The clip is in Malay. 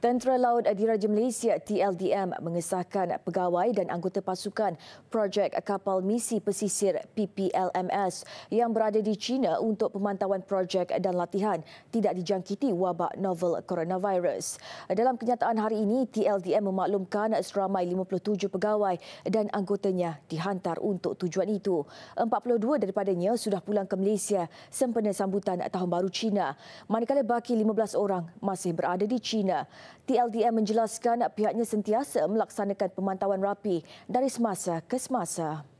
Tentera Laut Diraja Malaysia TLDM mengesahkan pegawai dan anggota pasukan projek kapal misi pesisir PPLMS yang berada di China untuk pemantauan projek dan latihan tidak dijangkiti wabak novel coronavirus. Dalam kenyataan hari ini, TLDM memaklumkan seramai 57 pegawai dan anggotanya dihantar untuk tujuan itu. 42 daripadanya sudah pulang ke Malaysia sempena sambutan Tahun Baru China, manakala baki 15 orang masih berada di China. TLDM menjelaskan pihaknya sentiasa melaksanakan pemantauan rapi dari semasa ke semasa.